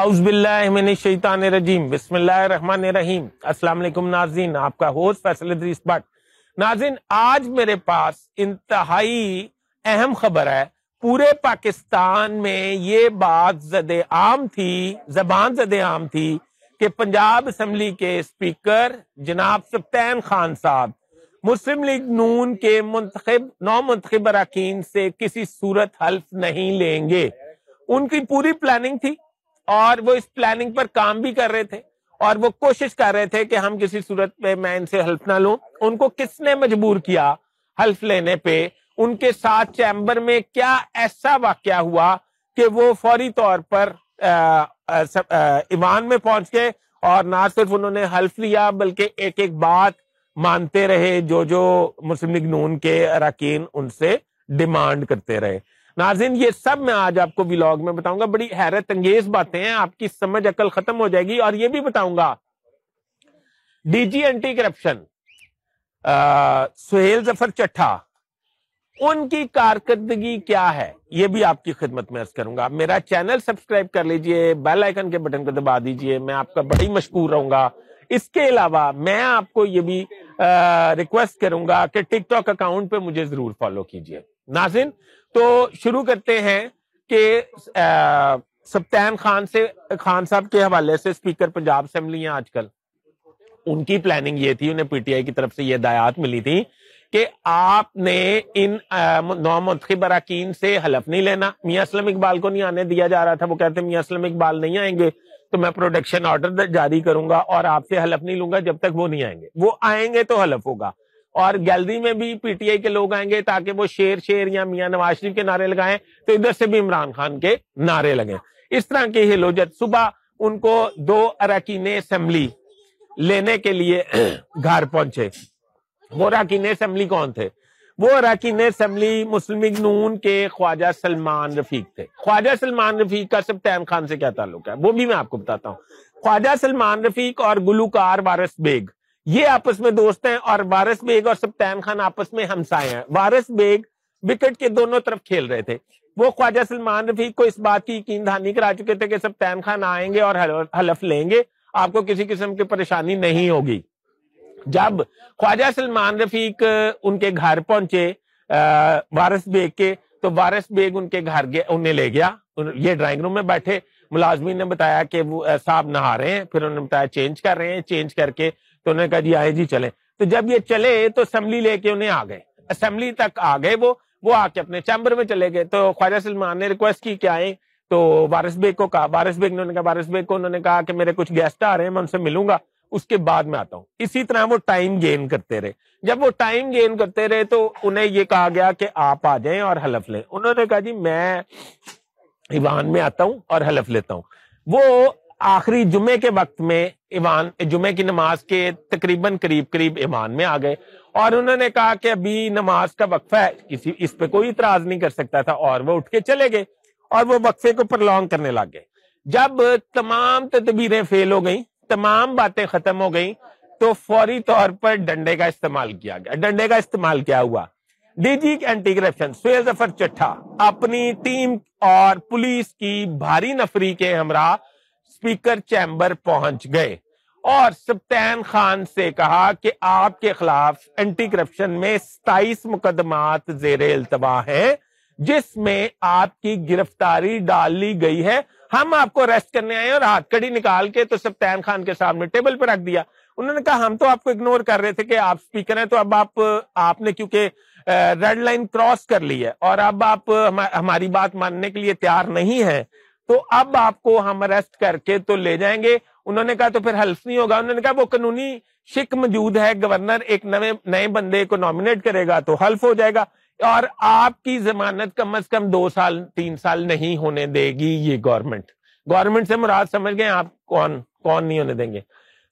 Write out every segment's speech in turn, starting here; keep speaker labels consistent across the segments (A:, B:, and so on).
A: आउज़बिल्लाशैतानरजीम बसमीम असलम नाजीन आपका होस्ट फैसल भट्ट आज मेरे पास इंतहाई अहम खबर है पूरे पाकिस्तान में ये बात जद आम थी जबान जद आम थी कि पंजाब असम्बली के स्पीकर जनाब सप्तैन खान साहब मुस्लिम लीग नून के मुंतब नौ मुंतब अरकान से किसी सूरत हल्फ नहीं लेंगे उनकी पूरी प्लानिंग थी और वो इस प्लानिंग पर काम भी कर रहे थे और वो कोशिश कर रहे थे कि हम किसी सूरत में मैं इनसे हल्फ ना लू उनको किसने मजबूर किया हल्फ लेने पे उनके साथ चैम्बर में क्या ऐसा वाक हुआ कि वो फौरी तौर पर ईमान में पहुंच गए और ना सिर्फ उन्होंने हल्फ लिया बल्कि एक एक बात मानते रहे जो जो मुस्लिम लीग नून के अरकान उनसे डिमांड करते रहे नाजिन ये सब मैं आज आपको व्लॉग में बताऊंगा बड़ी हैरत अंगेज बातें हैं आपकी समझ अकल खत्म हो जाएगी और ये भी बताऊंगा DG anti corruption Suhail Zafar Chattha उनकी कारकर्दगी क्या है ये भी आपकी खिदमत में अर्ज करूंगा मेरा चैनल सब्सक्राइब कर लीजिए बेल आइकन के बटन को दबा दीजिए मैं आपका बड़ी मशहूर रहूंगा इसके अलावा मैं आपको ये भी आ, रिक्वेस्ट करूंगा कि टिकटॉक अकाउंट पे मुझे जरूर फॉलो कीजिए नाजिन तो शुरू करते हैं कि सप्तान खान से खान साहब के हवाले से स्पीकर पंजाब असेंबली हैं आजकल उनकी प्लानिंग ये थी उन्हें पीटीआई की तरफ से ये दायात मिली थी कि आपने इन नौ मतखब अरकान से हलफ नहीं लेना मियाँ असलम इकबाल को नहीं आने दिया जा रहा था वो कहते मियाँ असलम इकबाल नहीं आएंगे तो मैं प्रोडक्शन ऑर्डर जारी करूंगा और आपसे हलफ नहीं लूंगा जब तक वो नहीं आएंगे वो आएंगे तो हलफ होगा और गैलरी में भी पीटीआई के लोग आएंगे ताकि वो शेर शेर या मियां नवाज शरीफ के नारे लगाएं तो इधर से भी इमरान खान के नारे लगे इस तरह की हिलोजत सुबह उनको दो अराकीन असम्बली लेने के लिए घर पहुंचे वो अरकान असम्बली कौन थे वो अराकीन असम्बली मुस्लिम नून के ख्वाजा सलमान रफीक थे ख्वाजा सलमान रफीक का सब तैम खान से क्या ताल्लुक है वो भी मैं आपको बताता हूँ ख्वाजा सलमान रफीक और गुलूकार वारस बेग ये आपस में दोस्त हैं और वारिस बेग और सप्तान खान आपस में हमसाए हैं वारिस बेग विकेट के दोनों तरफ खेल रहे थे वो ख्वाजा सलमान रफीक को इस बात की यकीन दहानी करा चुके थे कि सप्तान खान आएंगे और हलफ लेंगे आपको किसी किस्म की परेशानी नहीं होगी जब ख्वाजा सलमान रफीक उनके घर पहुंचे वारस बेग के तो वारस बेग उनके घर उन्हें ले गया ये ड्राइंग रूम में बैठे मुलाजमी ने बताया कि वो साहब नहा रहे हैं फिर उन्होंने बताया चेंज कर रहे हैं चेंज करके तो उन्होंने कहा जी आए जी चले तो जब ये चले तो असम्बली लेके उन्हें आ गए असम्बली तक आ गए वो वो आके अपने चैम्बर में चले गए तो ख्वाजा सलमान ने रिक्वेस्ट की कि आए तो वारिस बेग को कहा वारिस बेग ने कहा बारिश बेग को उन्होंने कहा कि मेरे कुछ गेस्ट आ रहे हैं मैं उनसे मिलूंगा उसके बाद में आता हूँ इसी तरह वो टाइम गेन करते रहे जब वो टाइम गेन करते रहे तो उन्हें ये कहा गया कि आप आ जाए और हलफ लें उन्होंने कहा जी मैं ईवान में आता हूँ और हलफ लेता हूँ वो आखिरी जुमे के वक्त में ईवान जुमे की नमाज के तकरीबन करीब करीब ईमान में आ गए और उन्होंने कहा कि अभी नमाज का वक्फा है किसी इस पे कोई इतराज नहीं कर सकता था और वो उठ के चले गए और वो वक्फे को प्रलॉन्ग करने लग गए जब तमाम तदबीरें फेल हो गई तमाम बातें खत्म हो गई तो फौरी तौर पर डंडे का इस्तेमाल किया गया डंडे का इस्तेमाल क्या हुआ DG anti corruption Suhail Zafar Chattha अपनी टीम और पुलिस की भारी नफरी के हमरा स्पीकर चैम्बर पहुंच गए और सप्तान खान से कहा कि आपके खिलाफ एंटी करप्शन में सताइस मुकदमात जेर अल्तवा हैं जिसमें आपकी गिरफ्तारी डाल ली गई है हम आपको अरेस्ट करने आए और हाथ कड़ी निकाल के तो सप्तान खान के सामने टेबल पर रख दिया उन्होंने कहा हम तो आपको इग्नोर कर रहे थे कि आप स्पीकर हैं तो अब आप आपने क्योंकि रेड लाइन क्रॉस कर ली है और अब आप हमारी बात मानने के लिए तैयार नहीं है तो अब आपको हम अरेस्ट करके तो ले जाएंगे उन्होंने कहा तो फिर हल्फ नहीं होगा उन्होंने कहा वो कानूनी शिक मौजूद है गवर्नर एक नए नए बंदे को नॉमिनेट करेगा तो हल्फ हो जाएगा और आपकी जमानत कम अज कम दो साल तीन साल नहीं होने देगी ये गवर्नमेंट गवर्नमेंट से मुराद समझ गए आप कौन कौन नहीं होने देंगे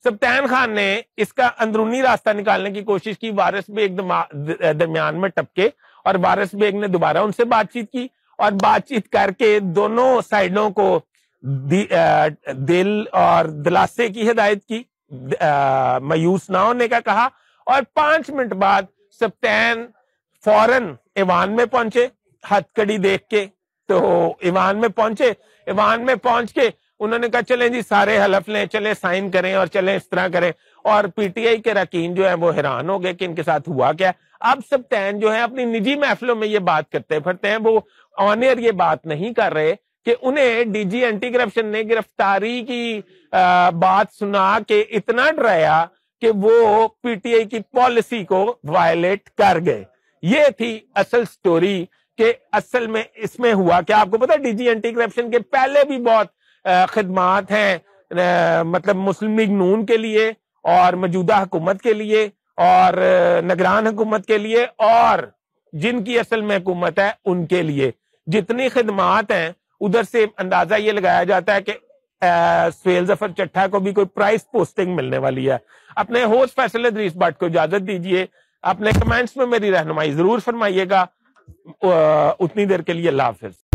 A: सप्तान खान ने इसका अंदरूनी रास्ता निकालने की कोशिश की वारिस बेग दरमियान में टपके और वारिस बेग ने दोबारा उनसे बातचीत की और बातचीत करके दोनों साइडों को दिल और दिलासे की हिदायत की मायूस ना होने का कहा और पांच मिनट बाद सप्तान फौरन ईवान में पहुंचे हथकड़ी देख के तो ईवान में पहुंचे ईवान में पहुंच के उन्होंने कहा चले जी सारे हलफ लें चले साइन करें और चले इस तरह करें और पीटीआई के रकीन जो है वो हैरान हो गए कि इनके साथ हुआ क्या अब सब तैन जो है अपनी निजी महफिलों में ये बात करते फिरते हैं वो ऑनियर ये बात नहीं कर रहे कि उन्हें डीजी एंटी करप्शन ने गिरफ्तारी की बात सुना के इतना डराया कि वो पीटीआई की पॉलिसी को वायलेट कर गए ये थी असल स्टोरी के असल में इसमें हुआ क्या आपको पता डीजी एंटी करप्शन के पहले भी बहुत खदमात हैं मतलब मुस्लिम लीग नून के लिए और मौजूदा हुकूमत के लिए और नगरान हुकूमत के लिए और जिनकी असल में हुकूमत है उनके लिए जितनी खदमात हैं उधर से अंदाजा ये लगाया जाता है कि सुहेल जफर चट्ठा को भी कोई प्राइस पोस्टिंग मिलने वाली है अपने होस्ट फैसल इदरीस भट्ट को इजाजत दीजिए अपने कमेंट्स में मेरी रहनुमाई जरूर फरमाइएगा उतनी देर के लिए अल्लाह हाफिज